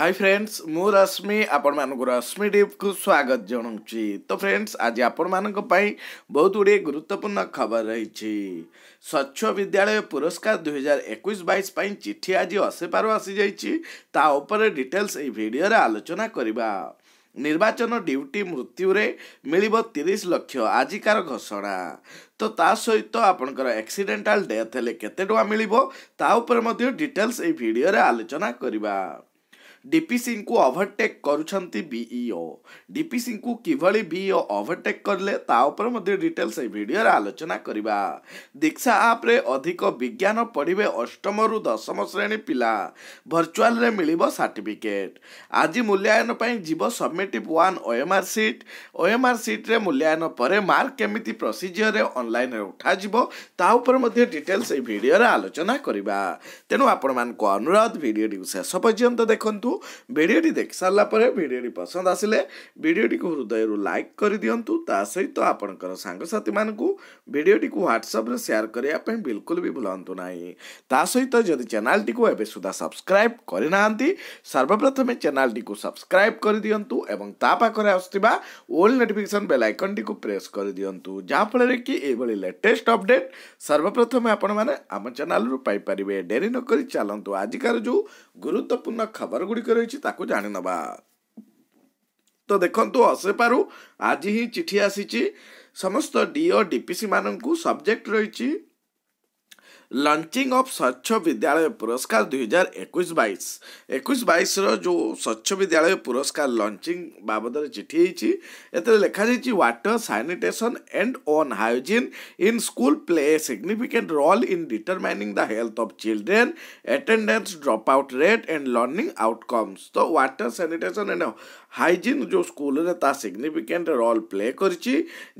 High friends ମୁଁ ରଶ୍ମି ଆପଣମାନଙ୍କୁ ରଶ୍ମି ଡିପ୍କୁ ସ୍ୱାଗତ ଜଣାଉଛି ତ ଫ୍ରେଣ୍ଡସ୍ ଆଜି ଆପଣମାନଙ୍କ ପାଇଁ ବହୁତ ଗୁଡ଼ିଏ ଗୁରୁତ୍ୱପୂର୍ଣ୍ଣ ଖବର ରହିଛି ସ୍ୱଚ୍ଛ ବିଦ୍ୟାଳୟ ପୁରସ୍କାର ଦୁଇହଜାର ଏକୋଇଶ ବାଇଶ ପାଇଁ ଚିଠି ଆଜି ଅସେପାରୁ ଆସିଯାଇଛି ତା ଉପରେ ଡିଟେଲ୍ସ ଏହି ଭିଡ଼ିଓରେ ଆଲୋଚନା କରିବା ନିର୍ବାଚନ ଡ୍ୟୁଟି ମୃତ୍ୟୁରେ ମିଳିବ ତିରିଶ ଲକ୍ଷ ଆଜିକାର ଘୋଷଣା ତ ତା ସହିତ ଆପଣଙ୍କର ଆକ୍ସିଡେଣ୍ଟାଲ ଡେଥ୍ ହେଲେ କେତେ ଟଙ୍କା ମିଳିବ ତା ଉପରେ ମଧ୍ୟ ଡିଟେଲ୍ସ ଏହି ଭିଡ଼ିଓରେ ଆଲୋଚନା କରିବା ଡିପିସିଙ୍କୁ ଓଭରଟେକ୍ କରୁଛନ୍ତି ବିଇଓ ଡିପିସିଙ୍କୁ କିଭଳି ବିଇଓ ଓଭରଟେକ୍ କଲେ ତା ଉପରେ ମଧ୍ୟ ଡିଟେଲ୍ସ ଏହି ଭିଡ଼ିଓରେ ଆଲୋଚନା କରିବା ଦୀକ୍ଷା ଆପ୍ରେ ଅଧିକ ବିଜ୍ଞାନ ପଢ଼ିବେ ଅଷ୍ଟମରୁ ଦଶମ ଶ୍ରେଣୀ ପିଲା ଭର୍ଚୁଆଲ୍ରେ ମିଳିବ ସାର୍ଟିଫିକେଟ୍ ଆଜି ମୂଲ୍ୟାୟନ ପାଇଁ ଯିବ summative one OMR sheet OMR ସିଟ୍ରେ ମୂଲ୍ୟାୟନ ପରେ ମାର୍କ କେମିତି ପ୍ରୋସିଜିଓରେ ଅନଲାଇନ୍ରେ ଉଠାଯିବ ତା ଉପରେ ମଧ୍ୟ ଡିଟେଲ୍ସ ଏହି ଭିଡ଼ିଓରେ ଆଲୋଚନା କରିବା ତେଣୁ ଆପଣମାନଙ୍କୁ ଅନୁରୋଧ ଭିଡ଼ିଓଟିକୁ ଶେଷ ପର୍ଯ୍ୟନ୍ତ ଦେଖନ୍ତୁ भिडटी देख सारापर भिडटी पसंद आसे भिडटी को हृदय लाइक कर दिंतु तासत आपणसाथी मानक भिडटी को ह्वाट्सअप्रे सेयार करने बिलकुल भी भूलु ना सहित जदि चेल टी एवं सुधा सब्सक्राइब करना सर्वप्रथमें चेल टी सब्सक्राइब कर दिंतु और आसवा ओल्ड नोटिफिकेसन बेल आइकन टी प्रेस कर दिंतु जहाँफल कि लेटेस्ट अपडेट सर्वप्रथम आपण आम चेल रूपारे डेरी नक चलत आजिकार जो गुरुत्वपूर्ण खबर गुड़ ଗୁଡ଼ିକ ରହିଛି ତାକୁ ଜାଣି ଜାଣିନେବା ତ ଦେଖନ୍ତୁ ଅସେପାରୁ ଆଜି ହିଁ ଚିଠି ଆସିଛି ସମସ୍ତ ଡିଓ ଡିପିସି ମାନଙ୍କୁ ସବଜେକ୍ଟ ରହିଛି ଲଞ୍ଚିଂ ଅଫ୍ ସ୍ୱଚ୍ଛ ବିଦ୍ୟାଳୟ ପୁରସ୍କାର ଦୁଇହଜାର ଏକୋଇଶ ବାଇଶ ଏକୋଇଶ ବାଇଶର ଯେଉଁ ସ୍ୱଚ୍ଛ ବିଦ୍ୟାଳୟ ପୁରସ୍କାର ଲଞ୍ଚିଂ ବାବଦରେ ଚିଠି ହେଇଛି ଏଥିରେ ଲେଖାଯାଇଛି water sanitation and on hygiene in school play a significant role in determining the health of children attendance dropout rate and learning outcomes ତ ୱାଟର ସାନିଟେସନ୍ ଆଣ୍ଡ ହାଇଜିନ୍ ଯେଉଁ ସ୍କୁଲରେ ତା ସିଗ୍ନିଫିକେଣ୍ଟ ରୋଲ୍ ପ୍ଲେ କରିଛି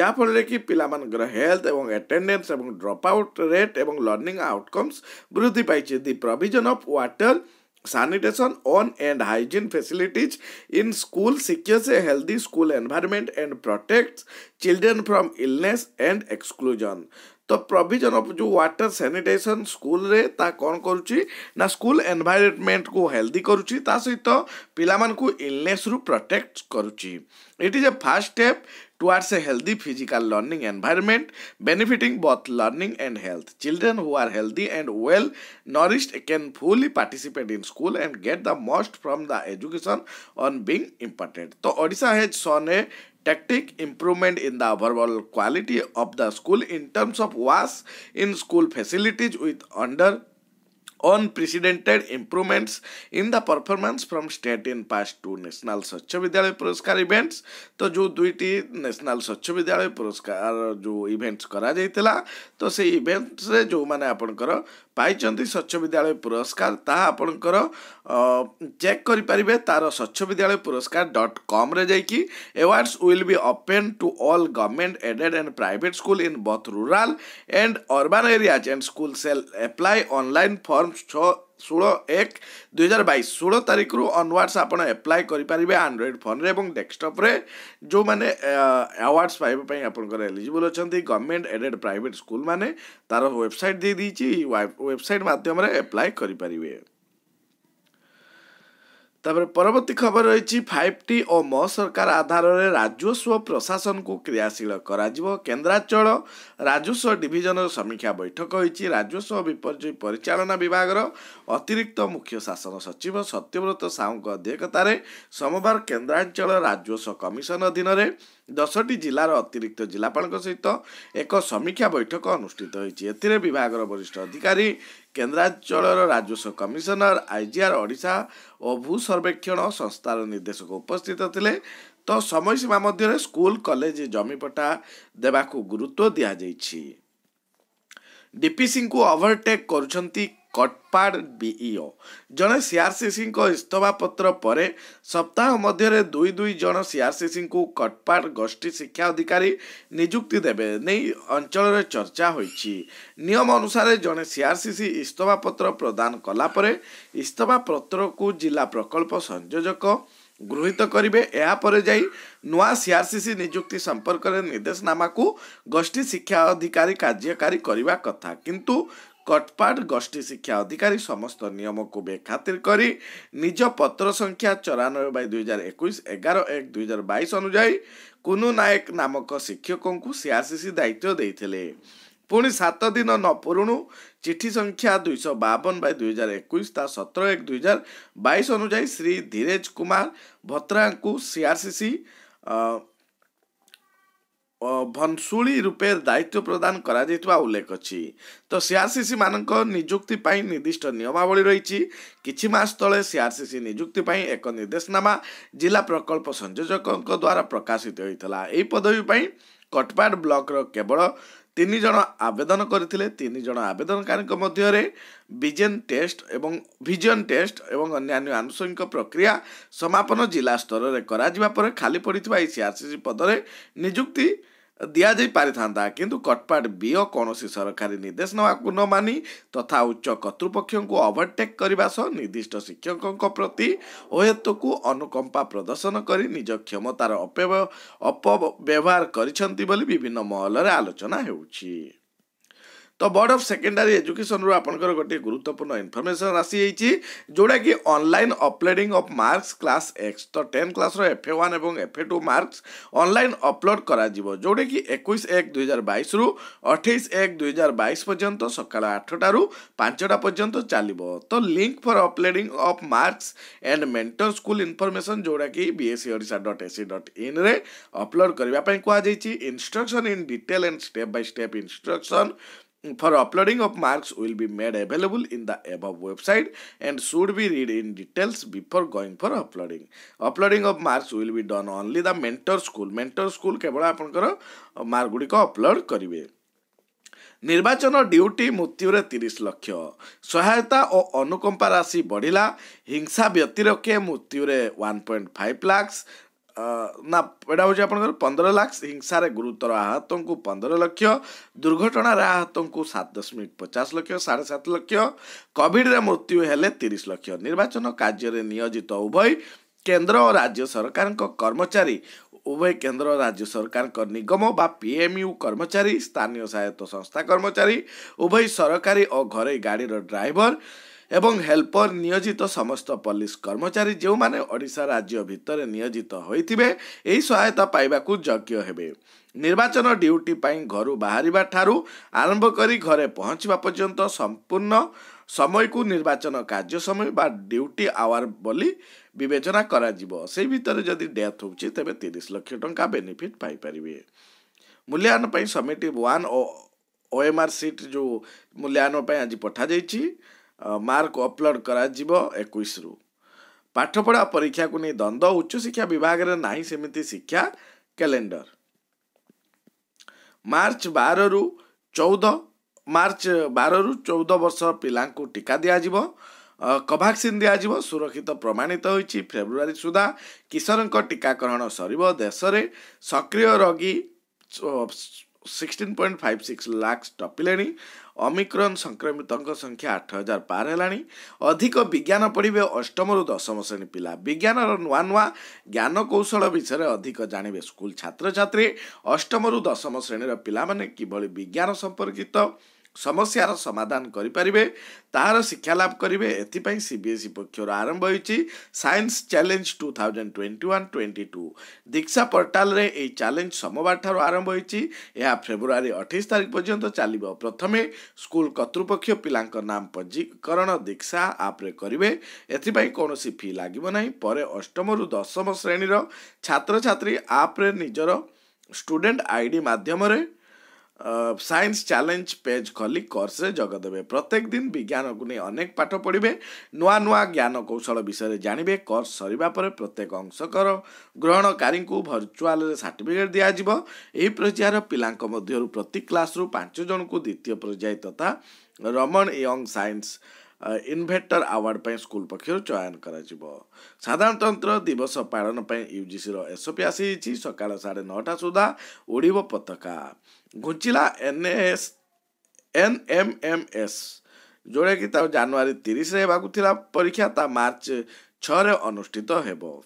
ଯାହାଫଳରେ କି ପିଲାମାନଙ୍କର health ଏବଂ attendance ଏବଂ ଡ୍ରପ୍ ଆଉଟ୍ ରେଟ୍ ଏବଂ ଲର୍ଣ୍ଣିଂ ଆଉଟକମ୍ସ ବୃଦ୍ଧି ପାଇଛି the provision of water sanitation on and hygiene facilities in school secures a healthy school environment and protects children from illness and exclusion तो प्रोविजन ऑफ जो water sanitation school रे ता कौन कर school environment को healthy करुची ता सहित तो पिला को इलनेस रु प्रोटेक्ट करुची it is a first step towards a healthy physical learning environment benefiting both learning and health children who are healthy and well nourished can fully participate in school and get the most from the education on being important तो Odisha has सोने tactic improvement in the overall quality of the school in terms of was in school facilities with under unprecedented improvements in the performance from state in past two national Swachh Vidyalaya पुरस्कार events तो जो दुईटी national Swachh Vidyalaya पुरस्कार जो events करा जाइतिला तो से events रे जो माने आपनकर ପାଇଛନ୍ତି ସ୍ୱଚ୍ଛ ବିଦ୍ୟାଳୟ ପୁରସ୍କାର ତାହା ଆପଣଙ୍କର ଚେକ୍ କରିପାରିବେ ତା'ର ସ୍ୱଚ୍ଛ ବିଦ୍ୟାଳୟ ପୁରସ୍କାର ଡଟ୍ କମ୍ରେ ଯାଇକି awards will be open to all government aided and private school in both rural and urban areas and school shall apply online form ଛଅ ষোল এক দুই ହଜାର ବାଇଶ ଷୋହଳ ତାରିଖରୁ ଅନୱାର୍ଡ଼ସ୍ ଆପଣ ଆପ୍ଲାଏ କରିପାରିବେ ଆଣ୍ଡ୍ରଏଡ଼୍ ଫୋନ୍ରେ ଏବଂ ଡେସ୍କଟପ୍ରେ ଯେଉଁମାନେ ଆୱାର୍ଡ଼ସ୍ ପାଇବା ପାଇଁ ଆପଣଙ୍କର ଏଲିଜିବୁଲ୍ ଅଛନ୍ତି ଗଭର୍ଣ୍ଣମେଣ୍ଟ ଏଡେଡ଼୍ ପ୍ରାଇଭେଟ୍ ସ୍କୁଲ୍ମାନେ ତା'ର ୱେବସାଇଟ୍ ଦେଇଦେଇଛି ୱେବସାଇଟ୍ ମାଧ୍ୟମରେ ଆପ୍ଲାଏ କରିପାରିବେ ତାପରେ ପରବର୍ତ୍ତୀ ଖବର ରହିଛି ଫାଇଭ୍ ଟି ଓ ମୋ ସରକାର ଆଧାରରେ ରାଜସ୍ୱ ପ୍ରଶାସନକୁ କ୍ରିୟାଶୀଳ କରାଯିବ କେନ୍ଦ୍ରାଞ୍ଚଳ ରାଜସ୍ୱ ଡିଭିଜନର ସମୀକ୍ଷା ବୈଠକ ହୋଇଛି ରାଜସ୍ୱ ବିପର୍ଯ୍ୟୟ ପରିଚାଳନା ବିଭାଗର ଅତିରିକ୍ତ ମୁଖ୍ୟ ଶାସନ ସଚିବ ସତ୍ୟବ୍ରତ ସାହୁଙ୍କ ଅଧ୍ୟକ୍ଷତାରେ ସୋମବାର କେନ୍ଦ୍ରାଞ୍ଚଳ ରାଜସ୍ୱ କମିଶନ ଅଧୀନରେ ଦଶଟି ଜିଲ୍ଲାର ଅତିରିକ୍ତ ଜିଲ୍ଲାପାଳଙ୍କ ସହିତ ଏକ ସମୀକ୍ଷା ବୈଠକ ଅନୁଷ୍ଠିତ ହୋଇଛି ଏଥିରେ ବିଭାଗର ବରିଷ୍ଠ ଅଧିକାରୀ କେନ୍ଦ୍ରାଞ୍ଚଳର ରାଜସ୍ୱ କମିଶନର ଆଇଜିଆର୍ ଓଡ଼ିଶା ଓ ଭୂ ସର୍ବେକ୍ଷଣ ସଂସ୍ଥାର ନିର୍ଦ୍ଦେଶକ ଉପସ୍ଥିତ ଥିଲେ ତ ସମୟସୀମା ମଧ୍ୟରେ ସ୍କୁଲ କଲେଜ ଜମିପଟା ଦେବାକୁ ଗୁରୁତ୍ୱ ଦିଆଯାଇଛି ଡିପିସିଙ୍କୁ ଓଭରଟେକ୍ କରୁଛନ୍ତି କଟପାଡ ବିଇଓ ଜଣେ ଇସ୍ତଫା ପତ୍ର ପରେ ସପ୍ତାହ ମଧ୍ୟରେ ଦୁଇ ଦୁଇ ଜଣ ସିଆରସିସିଙ୍କୁ କଟପାଡ ଗୋଷ୍ଠୀ ଶିକ୍ଷା ଅଧିକାରୀ ନିଯୁକ୍ତି ଦେବେ ନେଇ ଅଞ୍ଚଳରେ ଚର୍ଚ୍ଚା ହୋଇଛି ନିୟମ ଅନୁସାରେ ଜଣେ ଇସ୍ତଫା ପତ୍ର ପ୍ରଦାନ କଲାପରେ ପତ୍ରକୁ ଜିଲ୍ଲା ପ୍ରକଳ୍ପ ସଂଯୋଜକ ଗୃହୀତ କରିବେ ଏହାପରେ ଯାଇ ନୂଆ ସିଆରସିସି ନିଯୁକ୍ତି ସମ୍ପର୍କରେ ନିର୍ଦ୍ଦେଶନାମାକୁ ଗୋଷ୍ଠୀ ଶିକ୍ଷା ଅଧିକାରୀ କାର୍ଯ୍ୟକାରୀ କରିବା କଥା କିନ୍ତୁ କଟପାଟ ଗୋଷ୍ଠୀ ଶିକ୍ଷା ଅଧିକାରୀ ସମସ୍ତ ନିୟମକୁ ବେଖାତିର କରି ନିଜ ପତ୍ର ସଂଖ୍ୟା ଚଉରାନବେ ବାଇ ଦୁଇହଜାର ଏକୋଇଶ ଏଗାର ଏକ ଦୁଇହଜାର ବାଇଶ ଅନୁଯାୟୀ କୁନୁ ନାୟକ ନାମକ ଶିକ୍ଷକଙ୍କୁ ସିଆସିସି ଦାୟିତ୍ୱ ଦେଇଥିଲେ ପୁଣି ସାତ ଦିନ ନ ପୁରୁଣୁ ଚିଠି ସଂଖ୍ୟା ଦୁଇଶହ ବାବନ ବାଇ ଦୁଇହଜାର ଏକୋଇଶ ତା ସତର ଏକ ଦୁଇହଜାର ବାଇଶ ଅନୁଯାୟୀ ଶ୍ରୀ ଧୀରେଜ କୁମାର ଭତ୍ରାଙ୍କୁ ସିଆର୍ସିସି ଭନ୍ସୁଳୀ ରୂପେ ଦାୟିତ୍ୱ ପ୍ରଦାନ କରାଯାଇଥିବା ଉଲ୍ଲେଖ ଅଛି ତ ସି ଆର୍ ସି ସି ମାନଙ୍କ ନିଯୁକ୍ତି ପାଇଁ ନିର୍ଦ୍ଦିଷ୍ଟ ନିୟମାବଳୀ ରହିଛି କିଛି ମାସ ତଳେ ସି ଆର୍ ସି ସି ନିଯୁକ୍ତି ପାଇଁ ଏକ ନିର୍ଦ୍ଦେଶନାମା ଜିଲ୍ଲା ପ୍ରକଳ୍ପ ସଂଯୋଜକଙ୍କ ଦ୍ୱାରା ପ୍ରକାଶିତ ହୋଇଥିଲା ଏହି ପଦବୀ ପାଇଁ କଟପାଡ଼ ବ୍ଲକର କେବଳ ତିନି ଜଣ ଆବେଦନ କରିଥିଲେ ତିନି ଜଣ ଆବେଦନକାରୀଙ୍କ ମଧ୍ୟରେ ବିଜେନ୍ ଟେଷ୍ଟ ଏବଂ ଭିଜନ୍ ଟେଷ୍ଟ ଏବଂ ଅନ୍ୟାନ୍ୟ ଆନୁଷଙ୍ଗିକ ପ୍ରକ୍ରିୟା ସମାପନ ଜିଲ୍ଲା ସ୍ତରରେ କରାଯିବା ପରେ ଖାଲି ପଡ଼ିଥିବା ଏହି ସି ଆର୍ ସି ସି ପଦରେ ନିଯୁକ୍ତି ଦିଆଯାଇ ପାରିଥାନ୍ତା କିନ୍ତୁ କଟପାଟ ବିଓ କୌଣସି ସରକାରୀ ନିର୍ଦ୍ଦେଶ ନେବାକୁ ନ ମାନି ତଥା ଉଚ୍ଚ କର୍ତ୍ତୃପକ୍ଷଙ୍କୁ ଓଭରଟେକ୍ କରିବା ସହ ନିର୍ଦ୍ଦିଷ୍ଟ ଶିକ୍ଷକଙ୍କ ପ୍ରତି ଓ ହେତୁକୁ ଅନୁକମ୍ପା ପ୍ରଦର୍ଶନ କରି ନିଜ କ୍ଷମତାର ଅପବ୍ୟବହାର କରିଛନ୍ତି ବୋଲି ବିଭିନ୍ନ ମହଲରେ ଆଲୋଚନା ହେଉଛି ତ ବୋର୍ଡ଼ ଅଫ୍ ସେକେଣ୍ଡାରୀ ଏଜୁକେସନ୍ରୁ ଆପଣଙ୍କର ଗୋଟିଏ ଗୁରୁତ୍ୱପୂର୍ଣ୍ଣ ଇନଫର୍ମେସନ୍ ଆସିଯାଇଛି ଯେଉଁଟାକି online uploading of marks class X ତ ଟେନ୍ କ୍ଲାସ୍ର ଏଫ୍ ଏ ୱାନ୍ ଏବଂ F A two marks online upload କରାଯିବ ଯେଉଁଟାକି ଏକୋଇଶ ଏକ ଦୁଇହଜାର ବାଇଶରୁ ଅଠେଇଶ ଏକ ଦୁଇହଜାର ବାଇଶ ପର୍ଯ୍ୟନ୍ତ ସକାଳ ଆଠଟାରୁ ପାଞ୍ଚଟା ପର୍ଯ୍ୟନ୍ତ ଚାଲିବ ତ link for uploading of marks and mentor school information ଯେଉଁଟାକି B S C Odisha dot C dot ଇନ୍ରେ ଅପଲୋଡ଼୍ କରିବା ପାଇଁ କୁହାଯାଇଛି instruction in detail and step by step instruction For uploading of marks will be made available in the above website and should be read in details before going for uploading. Uploading of marks will be done only the mentor school. Mentor school केवल आपन करो mark Gudi को upload करिए. निर्वाचन duty मृत्युरे तीस लक्ष सहायता और अनुकंपा राशि बढ़ला हिंसा व्यतिरक्षे मृत्युरे वन पॉइंट फाइव लाक्स एउटा आन्ध्र लाख हिंसा गुरतर को पन्ध्र लक्ष दुर्घटार आहतको सात दशमिक पचास लक्ष साढे सत लक्ष मृत्यु हेले मृत्युलेस लक्ष निर्वाचन कार्य नियोजित उभय केन्द्र राज्य सरकार सरकारको कर्मचारी उभय केन्द्र राज्य सरकार सरकारको निगम बा पीएमयू कर्मचारी स्थानीय सहायता संस्था कर्मचारी उभय सरकारी घरै गाडी ड्राइवर এবং হেল্পর নিয়োজিত সমস্ত পুলিশ কর্মচারী ଯେଉଁମାନେ ଓଡ଼ିଶା ରାଜ୍ୟ ଭିତରେ ନିୟୋଜିତ ହୋଇଥିବେ ଏହି ସହାୟତା ପାଇବାକୁ ଯୋଗ୍ୟ ହେବେ ନିର୍ବାଚନ ଡ୍ୟୁଟି ପାଇଁ ଘରୁ ବାହାରିବା ଠାରୁ ଆରମ୍ଭ କରି ଘରେ ପହଞ୍ଚିବା ପର୍ଯ୍ୟନ୍ତ ସମ୍ପୂର୍ଣ୍ଣ ସମୟକୁ ନିର୍ବାଚନ କାର୍ଯ୍ୟ ସମୟ ବା ଡ୍ୟୁଟି ଆୱାର ବୋଲି ବିବେଚନା କରାଯିବ ସେଇ ଭିତରେ ଯଦି ଡେଥ୍ ହେଉଛି ତେବେ ତିରିଶ ଲକ୍ଷ ଟଙ୍କା ବେନିଫିଟ୍ ପାଇପାରିବେ ମୂଲ୍ୟାୟନ ପାଇଁ ସମିଟି ୱାନ୍ ଓ ଓଏମ୍ଆର୍ ସିଟ୍ ଯେଉଁ ମୂଲ୍ୟାୟନ ପାଇଁ ଆଜି ପଠାଯାଇଛି ମାର୍କ ଅପଲୋଡ଼ କରାଯିବ ଏକୋଇଶରୁ ପାଠପଢ଼ା ପରୀକ୍ଷାକୁ ନେଇ ଦ୍ୱନ୍ଦ୍ୱ ଉଚ୍ଚଶିକ୍ଷା ବିଭାଗରେ ନାହିଁ ସେମିତି ଶିକ୍ଷା କ୍ୟାଲେଣ୍ଡର ମାର୍ଚ୍ଚ ବାରରୁ ଚଉଦ ମାର୍ଚ୍ଚ ବାରରୁ ଚଉଦ ବର୍ଷ ପିଲାଙ୍କୁ ଟିକା ଦିଆଯିବ କୋଭାକ୍ସିନ୍ ଦିଆଯିବ ସୁରକ୍ଷିତ ପ୍ରମାଣିତ ହୋଇଛି ଫେବୃଆରୀ ସୁଦ୍ଧା କିଶୋରଙ୍କ ଟିକାକରଣ ସରିବ ଦେଶରେ ସକ୍ରିୟ ରୋଗୀ sixteen point five six lakhs ଟପିଲେଣି ଅମିକ୍ରନ୍ ସଂକ୍ରମିତଙ୍କ ସଂଖ୍ୟା ଆଠ ହଜାର ପାର ହେଲାଣି ଅଧିକ ବିଜ୍ଞାନ ପଢ଼ିବେ ଅଷ୍ଟମରୁ ଦଶମ ଶ୍ରେଣୀ ପିଲା ବିଜ୍ଞାନର ନୂଆ ନୂଆ ଜ୍ଞାନକୌଶଳ ବିଷୟରେ ଅଧିକ ଜାଣିବେ ସ୍କୁଲ ଛାତ୍ରଛାତ୍ରୀ ଅଷ୍ଟମରୁ ଦଶମ ଶ୍ରେଣୀର ପିଲାମାନେ କିଭଳି ବିଜ୍ଞାନ ସମ୍ପର୍କିତ ସମସ୍ୟାର ସମାଧାନ କରିପାରିବେ ତାହାର ଶିକ୍ଷାଲାଭ କରିବେ ଏଥିପାଇଁ ସି ବି ଏସ୍ ସି ପକ୍ଷରୁ ଆରମ୍ଭ ହୋଇଛି science challenge two thousand twenty one twenty two Diksha ପୋର୍ଟାଲରେ ଏହି ଚ୍ୟାଲେଞ୍ଜ ସୋମବାର ଠାରୁ ଆରମ୍ଭ ହୋଇଛି ଏହା ଫେବୃଆରୀ ଅଠେଇଶ ତାରିଖ ପର୍ଯ୍ୟନ୍ତ ଚାଲିବ ପ୍ରଥମେ ସ୍କୁଲ କର୍ତ୍ତୃପକ୍ଷ ପିଲାଙ୍କ ନାମ ପଞ୍ଜୀକରଣ ଦୀକ୍ଷା ଆପ୍ରେ କରିବେ ଏଥିପାଇଁ କୌଣସି ଫି ଲାଗିବ ନାହିଁ ପରେ ଅଷ୍ଟମରୁ ଦଶମ ଶ୍ରେଣୀର ଛାତ୍ରଛାତ୍ରୀ ଆପ୍ରେ ନିଜର ଷ୍ଟୁଡ଼େଣ୍ଟ ଆଇ ଡ଼ି ମାଧ୍ୟମରେ ସାଇନ୍ସ ଚ୍ୟାଲେଞ୍ଜ ପେଜ୍ ଖୋଲି କୋର୍ସରେ ଯୋଗ ଦେବେ ପ୍ରତ୍ୟେକ ଦିନ ବିଜ୍ଞାନକୁ ନେଇ ଅନେକ ପାଠ ପଢ଼ିବେ ନୂଆ ନୂଆ ଜ୍ଞାନକୌଶଳ ବିଷୟରେ ଜାଣିବେ କୋର୍ସ ସରିବା ପରେ ପ୍ରତ୍ୟେକ ଅଂଶକର ଗ୍ରହଣକାରୀଙ୍କୁ ଭର୍ଚୁଆଲରେ ସାର୍ଟିଫିକେଟ୍ ଦିଆଯିବ ଏହି ପର୍ଯ୍ୟାୟର ପିଲାଙ୍କ ମଧ୍ୟରୁ ପ୍ରତି କ୍ଲାସ୍ରୁ ପାଞ୍ଚ ଜଣଙ୍କୁ ଦ୍ୱିତୀୟ ପର୍ଯ୍ୟାୟ ତଥା Raman young science innovator award ପାଇଁ ସ୍କୁଲ ପକ୍ଷରୁ ଚୟନ କରାଯିବ ସାଧାରଣତନ୍ତ୍ର ଦିବସ ପାଳନ ପାଇଁ ୟୁଜିସିର ଏସ୍ଓପି ଆସିଯାଇଛି ସକାଳ ସାଢ଼େ ନଅଟା ସୁଦ୍ଧା ଉଡ଼ିବ ପତାକା ଘୁଞ୍ଚିଲା NAS N M M S ଯେଉଁଟାକି ତା ଜାନୁଆରୀ ତିରିଶରେ ହେବାକୁ ଥିଲା ପରୀକ୍ଷା ତା ମାର୍ଚ୍ଚ ଛଅରେ ଅନୁଷ୍ଠିତ ହେବ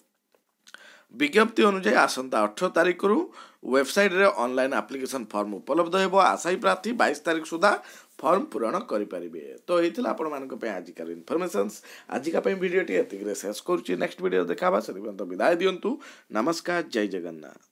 ବିଜ୍ଞପ୍ତି ଅନୁଯାୟୀ ଆସନ୍ତା ଅଠର ତାରିଖରୁ ୱେବସାଇଟ୍ରେ ଅନଲାଇନ୍ ଆପ୍ଲିକେସନ୍ ଫର୍ମ ଉପଲବ୍ଧ ହେବ ଆଶାୟୀ ପ୍ରାର୍ଥୀ ବାଇଶ ତାରିଖ ସୁଦ୍ଧା ଫର୍ମ ପୂରଣ କରିପାରିବେ ତ ଏଇଥିଲା ଆପଣମାନଙ୍କ ପାଇଁ ଆଜିକାର ଇନଫର୍ମେସନ୍ସ ଆଜିକା ପାଇଁ ଭିଡ଼ିଓଟି ଏତିକିରେ ଶେଷ କରୁଛି ନେକ୍ସଟ ଭିଡ଼ିଓ ଦେଖାବା ସେଥିପାଇଁ ତ ବିଦାୟ ଦିଅନ୍ତୁ ନମସ୍କାର ଜୟ ଜଗନ୍ନାଥ